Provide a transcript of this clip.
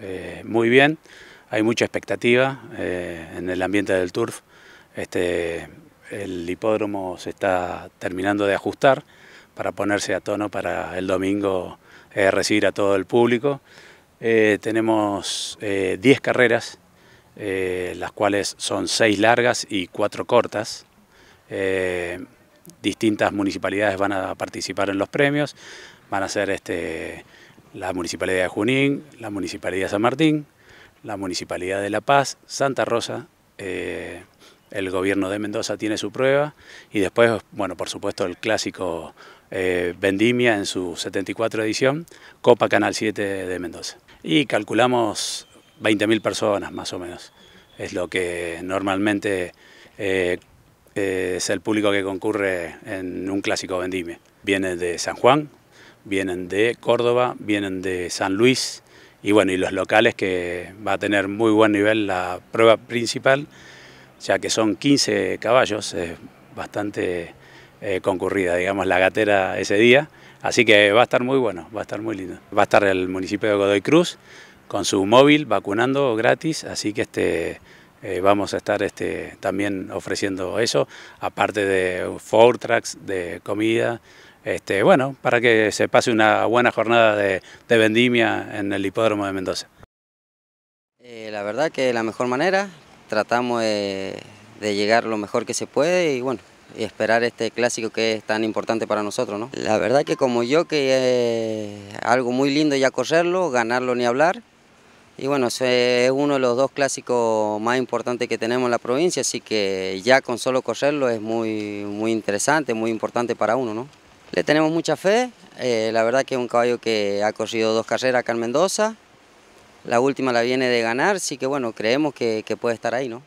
Eh, muy bien, hay mucha expectativa eh, en el ambiente del turf. Este, el hipódromo se está terminando de ajustar para ponerse a tono para el domingo eh, recibir a todo el público. tenemos 10 carreras, las cuales son 6 largas y 4 cortas distintas municipalidades van a participar en los premios, van a ser este, la Municipalidad de Junín, la Municipalidad de San Martín, la Municipalidad de La Paz, Santa Rosa, eh, el gobierno de Mendoza tiene su prueba y después, bueno, por supuesto el clásico eh, Vendimia en su 74 edición, Copa Canal 7 de Mendoza. Y calculamos 20.000 personas más o menos, es lo que normalmente eh, es el público que concurre en un clásico Vendimia. Viene de San Juan, vienen de Córdoba, vienen de San Luis y bueno, y los locales que va a tener muy buen nivel la prueba principal, ya que son 15 caballos, es bastante eh, concurrida, digamos, la gatera ese día, así que va a estar muy bueno, va a estar muy lindo. Va a estar el municipio de Godoy Cruz con su móvil vacunando gratis, así que este... Eh, vamos a estar este, también ofreciendo eso, aparte de four tracks de comida, este, bueno, para que se pase una buena jornada de, vendimia en el hipódromo de Mendoza. Eh, la verdad que la mejor manera, tratamos de, llegar lo mejor que se puede y bueno, esperar este clásico que es tan importante para nosotros, ¿no? La verdad que como yo, que es eh, algo muy lindo ya correrlo, ganarlo ni hablar, y bueno, es uno de los dos clásicos más importantes que tenemos en la provincia, así que ya con solo correrlo es muy, muy interesante, muy importante para uno, ¿no? Le tenemos mucha fe, eh, la verdad que es un caballo que ha corrido dos carreras acá en Mendoza, la última la viene de ganar, así que bueno, creemos que, que puede estar ahí, ¿no?